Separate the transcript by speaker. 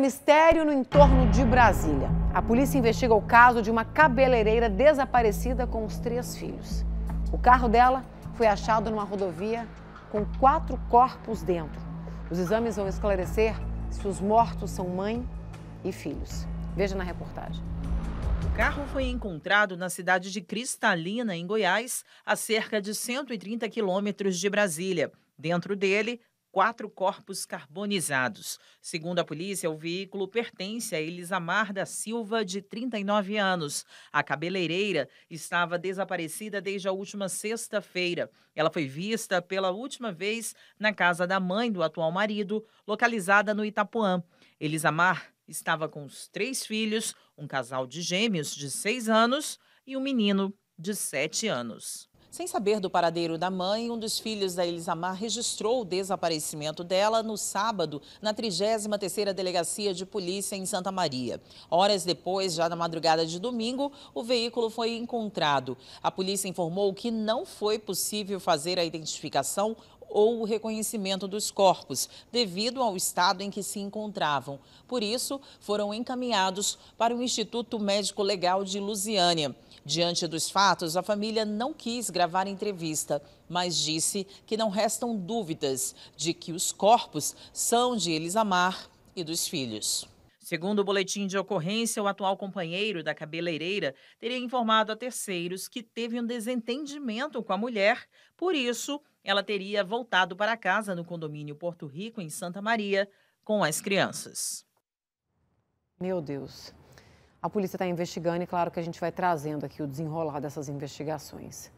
Speaker 1: Mistério no entorno de Brasília. A polícia investiga o caso de uma cabeleireira desaparecida com os três filhos. O carro dela foi achado numa rodovia com quatro corpos dentro. Os exames vão esclarecer se os mortos são mãe e filhos. Veja na reportagem.
Speaker 2: O carro foi encontrado na cidade de Cristalina, em Goiás, a cerca de 130 quilômetros de Brasília. Dentro dele, quatro corpos carbonizados. Segundo a polícia, o veículo pertence a Elisamar da Silva, de 39 anos. A cabeleireira estava desaparecida desde a última sexta-feira. Ela foi vista pela última vez na casa da mãe do atual marido, localizada no Itapuã. Elisamar estava com os três filhos, um casal de gêmeos de seis anos e um menino de sete anos. Sem saber do paradeiro da mãe, um dos filhos da Elisamar registrou o desaparecimento dela no sábado, na 33ª Delegacia de Polícia em Santa Maria. Horas depois, já na madrugada de domingo, o veículo foi encontrado. A polícia informou que não foi possível fazer a identificação ou o reconhecimento dos corpos, devido ao estado em que se encontravam. Por isso, foram encaminhados para o Instituto Médico Legal de Lusiânia. Diante dos fatos, a família não quis gravar entrevista, mas disse que não restam dúvidas de que os corpos são de Elisamar e dos filhos. Segundo o boletim de ocorrência, o atual companheiro da cabeleireira teria informado a terceiros que teve um desentendimento com a mulher, por isso, ela teria voltado para casa no condomínio Porto Rico, em Santa Maria, com as crianças.
Speaker 1: Meu Deus. A polícia está investigando e, claro, que a gente vai trazendo aqui o desenrolar dessas investigações.